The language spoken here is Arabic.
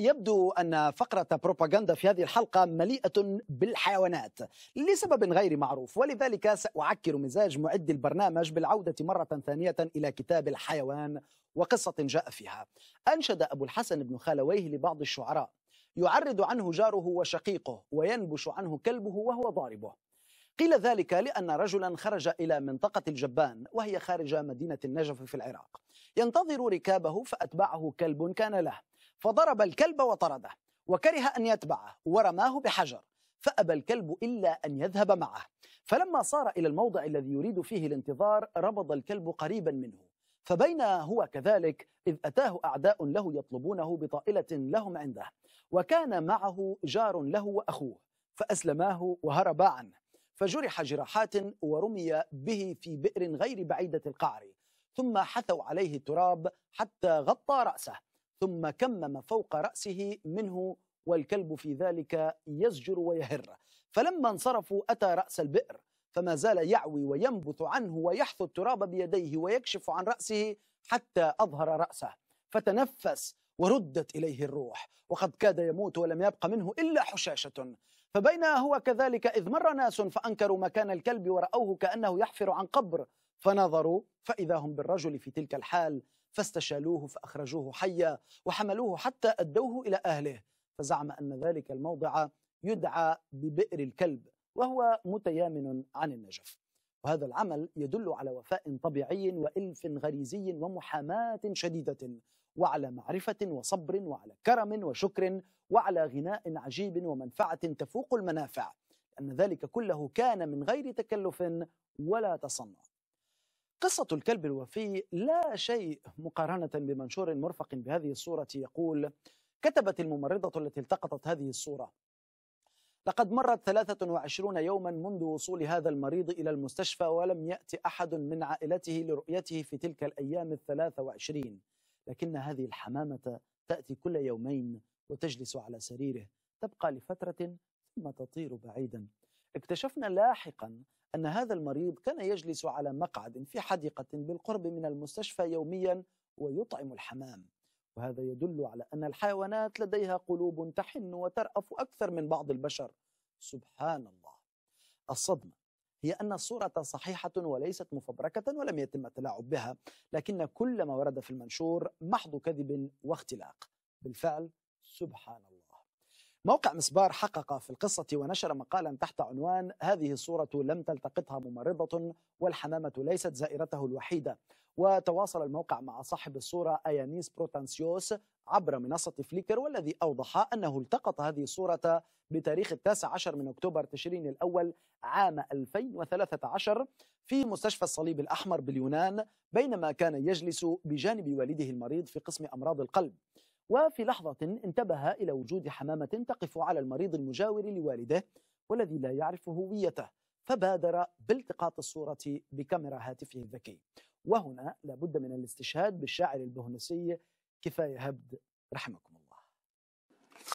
يبدو أن فقرة بروباغندا في هذه الحلقة مليئة بالحيوانات لسبب غير معروف ولذلك سأعكر مزاج معد البرنامج بالعودة مرة ثانية إلى كتاب الحيوان وقصة جاء فيها أنشد أبو الحسن بن خالويه لبعض الشعراء يعرض عنه جاره وشقيقه وينبش عنه كلبه وهو ضاربه قيل ذلك لأن رجلا خرج إلى منطقة الجبان وهي خارج مدينة النجف في العراق ينتظر ركابه فأتبعه كلب كان له فضرب الكلب وطرده وكره أن يتبعه ورماه بحجر فأبى الكلب إلا أن يذهب معه فلما صار إلى الموضع الذي يريد فيه الانتظار ربض الكلب قريبا منه فبين هو كذلك إذ أتاه أعداء له يطلبونه بطائلة لهم عنده وكان معه جار له وأخوه فأسلماه وهربا عنه فجرح جراحات ورمي به في بئر غير بعيدة القعر ثم حثوا عليه التراب حتى غطى رأسه ثم كمم فوق رأسه منه والكلب في ذلك يزجر ويهر فلما انصرفوا أتى رأس البئر فما زال يعوي وينبت عنه ويحثو التراب بيديه ويكشف عن رأسه حتى أظهر رأسه فتنفس وردت إليه الروح وقد كاد يموت ولم يبق منه إلا حشاشة فبينا هو كذلك إذ مر ناس فأنكروا مكان الكلب ورأوه كأنه يحفر عن قبر فنظروا فإذا هم بالرجل في تلك الحال فاستشالوه فأخرجوه حيا وحملوه حتى أدوه إلى أهله فزعم أن ذلك الموضع يدعى ببئر الكلب وهو متيامن عن النجف وهذا العمل يدل على وفاء طبيعي وإلف غريزي ومحاماة شديدة وعلى معرفة وصبر وعلى كرم وشكر وعلى غناء عجيب ومنفعة تفوق المنافع أن ذلك كله كان من غير تكلف ولا تصنع قصة الكلب الوفي لا شيء مقارنة بمنشور مرفق بهذه الصورة يقول كتبت الممرضة التي التقطت هذه الصورة لقد مرت 23 يوما منذ وصول هذا المريض إلى المستشفى ولم يأتي أحد من عائلته لرؤيته في تلك الأيام الثلاثة وعشرين لكن هذه الحمامة تأتي كل يومين وتجلس على سريره تبقى لفترة ثم تطير بعيدا اكتشفنا لاحقا أن هذا المريض كان يجلس على مقعد في حديقة بالقرب من المستشفى يوميا ويطعم الحمام وهذا يدل على أن الحيوانات لديها قلوب تحن وترأف أكثر من بعض البشر سبحان الله الصدمة هي أن الصورة صحيحة وليست مفبركة ولم يتم التلاعب بها لكن كل ما ورد في المنشور محض كذب واختلاق بالفعل سبحان الله موقع مسبار حقق في القصة ونشر مقالا تحت عنوان هذه الصورة لم تلتقطها ممرضة والحمامة ليست زائرته الوحيدة وتواصل الموقع مع صاحب الصورة أيانيس بروتانسيوس عبر منصة فليكر والذي أوضح أنه التقط هذه الصورة بتاريخ التاسع عشر من أكتوبر تشرين الأول عام 2013 في مستشفى الصليب الأحمر باليونان بينما كان يجلس بجانب والده المريض في قسم أمراض القلب وفي لحظة انتبه إلى وجود حمامة تقف على المريض المجاور لوالده والذي لا يعرف هويته فبادر بالتقاط الصورة بكاميرا هاتفه الذكي وهنا لابد من الاستشهاد بالشاعر البهنسي كفاية هبد رحمكم